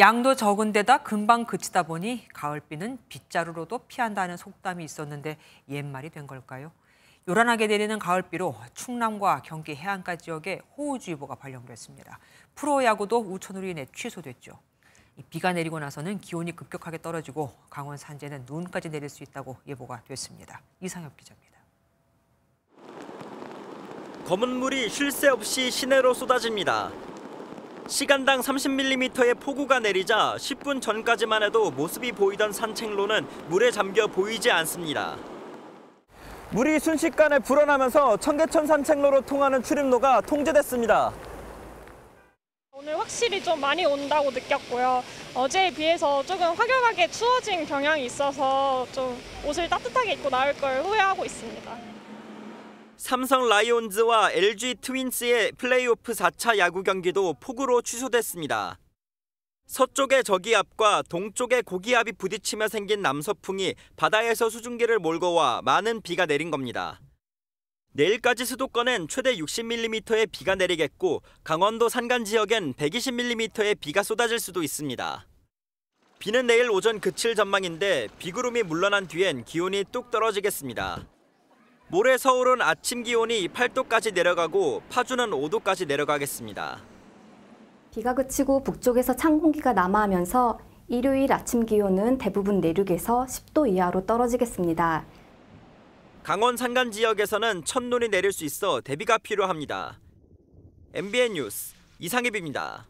양도 적은 데다 금방 그치다 보니 가을비는 빗자루로도 피한다는 속담이 있었는데 옛말이 된 걸까요? 요란하게 내리는 가을비로 충남과 경기 해안가 지역에 호우주의보가 발령됐습니다. 프로야구도 우천으로 인해 취소됐죠. 비가 내리고 나서는 기온이 급격하게 떨어지고 강원 산지는 눈까지 내릴 수 있다고 예보가 됐습니다. 이상엽 기자입니다. 검은 물이 쉴 새 없이 시내로 쏟아집니다. 시간당 30mm의 폭우가 내리자 10분 전까지만 해도 모습이 보이던 산책로는 물에 잠겨 보이지 않습니다. 물이 순식간에 불어나면서 청계천 산책로로 통하는 출입로가 통제됐습니다. 오늘 확실히 좀 많이 온다고 느꼈고요. 어제에 비해서 조금 화연하게 추워진 경향이 있어서 좀 옷을 따뜻하게 입고 나올 걸 후회하고 있습니다. 삼성 라이온즈와 LG 트윈스의 플레이오프 4차 야구 경기도 폭우로 취소됐습니다. 서쪽의 저기압과 동쪽의 고기압이 부딪히며 생긴 남서풍이 바다에서 수증기를 몰고 와 많은 비가 내린 겁니다. 내일까지 수도권엔 최대 60mm의 비가 내리겠고 강원도 산간 지역엔 120mm의 비가 쏟아질 수도 있습니다. 비는 내일 오전 그칠 전망인데 비구름이 물러난 뒤엔 기온이 뚝 떨어지겠습니다. 모레 서울은 아침 기온이 8도까지 내려가고 파주는 5도까지 내려가겠습니다. 비가 그치고 북쪽에서 찬 공기가 남하하면서 일요일 아침 기온은 대부분 내륙에서 10도 이하로 떨어지겠습니다. 강원 산간 지역에서는 첫눈이 내릴 수 있어 대비가 필요합니다. MBN 뉴스 이상입입니다.